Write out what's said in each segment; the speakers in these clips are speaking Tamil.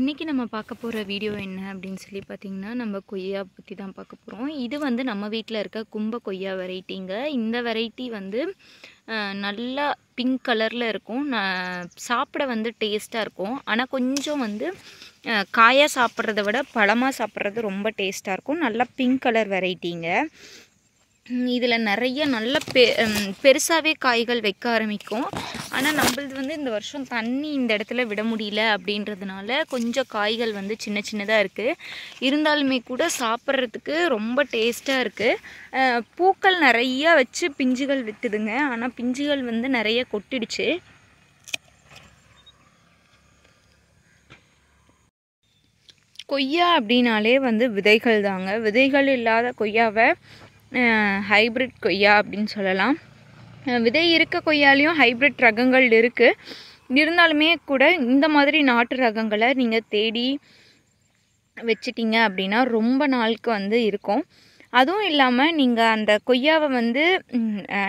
இன்றைக்கி நம்ம பார்க்க போகிற வீடியோ என்ன அப்படின்னு சொல்லி பார்த்திங்கன்னா நம்ம கொய்யா பற்றி தான் பார்க்க போகிறோம் இது வந்து நம்ம வீட்டில் இருக்க கும்ப கொய்யா வெரைட்டிங்க இந்த வெரைட்டி வந்து நல்லா பிங்க் கலரில் இருக்கும் சாப்பிட வந்து டேஸ்ட்டாக இருக்கும் ஆனால் கொஞ்சம் வந்து காயாக சாப்பிட்றத விட பழமாக சாப்பிட்றது ரொம்ப டேஸ்ட்டாக இருக்கும் நல்லா பிங்க் கலர் வெரைட்டிங்க இதில் நிறைய நல்ல பெ பெருசாகவே காய்கள் வைக்க ஆரம்பிக்கும் ஆனால் நம்மளது வந்து இந்த வருஷம் தண்ணி இந்த இடத்துல விட முடியல அப்படின்றதுனால கொஞ்சம் காய்கள் வந்து சின்ன சின்னதாக இருக்குது இருந்தாலுமே கூட சாப்பிட்றதுக்கு ரொம்ப டேஸ்ட்டாக இருக்குது பூக்கள் நிறையா வச்சு பிஞ்சுகள் விட்டுதுங்க ஆனால் பிஞ்சுகள் வந்து நிறைய கொட்டிடுச்சு கொய்யா அப்படின்னாலே வந்து விதைகள் தாங்க விதைகள் இல்லாத கொய்யாவை ஹைப்ரிட் கொய்யா அப்படின்னு சொல்லலாம் விதை இருக்க கொய்யாலையும் ஹைப்ரிட் ரகங்கள் இருக்குது இருந்தாலுமே கூட இந்த மாதிரி நாட்டு ரகங்களை நீங்கள் தேடி வச்சிட்டிங்க அப்படின்னா ரொம்ப நாளுக்கு வந்து இருக்கும் அதுவும் இல்லாமல் நீங்கள் அந்த கொய்யாவை வந்து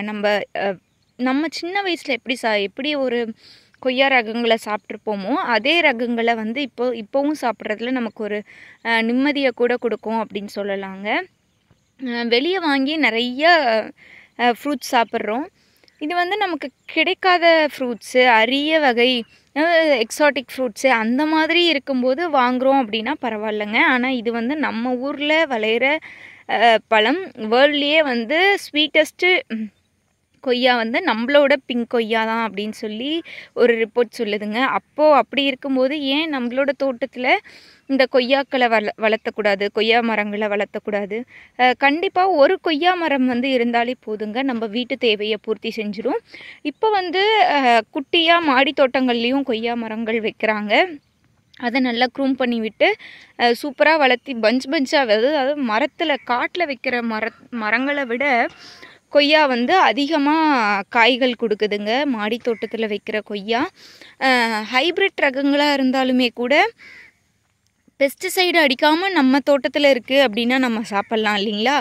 நம்ம நம்ம சின்ன வயசில் எப்படி சா எப்படி ஒரு கொய்யா ரகங்களை சாப்பிட்ருப்போமோ அதே ரகங்களை வந்து இப்போ இப்போவும் சாப்பிட்றதுல நமக்கு ஒரு நிம்மதியை கூட கொடுக்கும் அப்படின்னு சொல்லலாங்க வெளியே வாங்கி நிறைய ஃப்ரூட்ஸ் சாப்பிட்றோம் இது வந்து நமக்கு கிடைக்காத ஃப்ரூட்ஸு அரிய வகை எக்ஸாட்டிக் ஃப்ரூட்ஸு அந்த மாதிரி இருக்கும்போது வாங்குகிறோம் அப்படின்னா பரவாயில்லைங்க ஆனால் இது வந்து நம்ம ஊரில் விளையிற பழம் வேர்ல்ட்லேயே வந்து ஸ்வீட்டஸ்ட்டு கொய்யா வந்து நம்மளோட பிங்க் கொய்யா தான் அப்படின்னு சொல்லி ஒரு ரிப்போர்ட் சொல்லுதுங்க அப்போது அப்படி இருக்கும்போது ஏன் நம்மளோட தோட்டத்தில் இந்த கொய்யாக்களை வள வளர்த்தக்கூடாது கொய்யா மரங்களை வளர்த்தக்கூடாது கண்டிப்பாக ஒரு கொய்யா மரம் வந்து இருந்தாலே போதுங்க நம்ம வீட்டு தேவையை பூர்த்தி செஞ்சிடும் இப்போ வந்து குட்டியாக மாடி தோட்டங்கள்லேயும் கொய்யா மரங்கள் வைக்கிறாங்க அதை நல்லா க்ரூம் பண்ணி விட்டு சூப்பராக வளர்த்தி பஞ்ச் பஞ்சாக அதாவது மரத்தில் காட்டில் வைக்கிற மர மரங்களை விட கொய்யா வந்து அதிகமாக காய்கள் கொடுக்குதுங்க மாடி தோட்டத்தில் வைக்கிற கொய்யா ஹைப்ரிட் ரகங்களாக இருந்தாலுமே கூட பெஸ்டிசைடு அடிக்காமல் நம்ம தோட்டத்தில் இருக்குது அப்படின்னா நம்ம சாப்பிட்லாம் இல்லைங்களா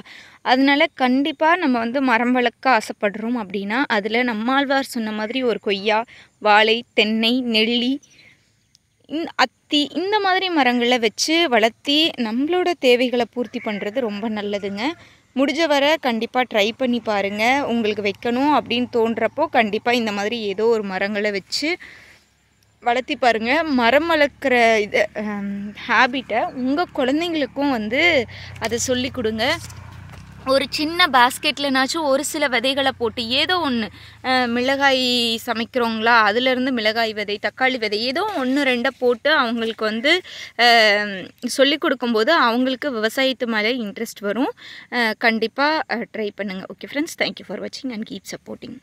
அதனால் கண்டிப்பாக நம்ம வந்து மரம் வளர்க்க ஆசைப்படுறோம் அப்படின்னா அதில் நம்மாழ்வார் சொன்ன மாதிரி ஒரு கொய்யா வாழை தென்னை நெல்லி இந் அத்தி இந்த மாதிரி மரங்களை வச்சு வளர்த்தி நம்மளோட தேவைகளை பூர்த்தி பண்ணுறது ரொம்ப நல்லதுங்க முடிஞ்ச வர கண்டிப்பாக ட்ரை பண்ணி பாருங்கள் உங்களுக்கு வைக்கணும் அப்படின்னு தோன்றப்போ கண்டிப்பாக இந்த மாதிரி ஏதோ ஒரு மரங்களை வச்சு வளர்த்தி பாருங்கள் மரம் வளர்க்குற இது ஹேபிட்டை உங்கள் குழந்தைங்களுக்கும் வந்து அதை சொல்லி கொடுங்க ஒரு சின்ன பாஸ்கெட்லனாச்சும் ஒரு சில விதைகளை போட்டு ஏதோ ஒன்று மிளகாய் சமைக்கிறோங்களா அதுலேருந்து மிளகாய் விதை தக்காளி விதை ஏதோ ஒன்று ரெண்டை போட்டு அவங்களுக்கு வந்து சொல்லி கொடுக்கும்போது அவங்களுக்கு விவசாயத்து மேலே இன்ட்ரெஸ்ட் வரும் கண்டிப்பாக ட்ரை பண்ணுங்கள் ஓகே ஃப்ரெண்ட்ஸ் தேங்க்யூ ஃபார் வாட்சிங் அண்ட் கீப் சப்போர்ட்டிங்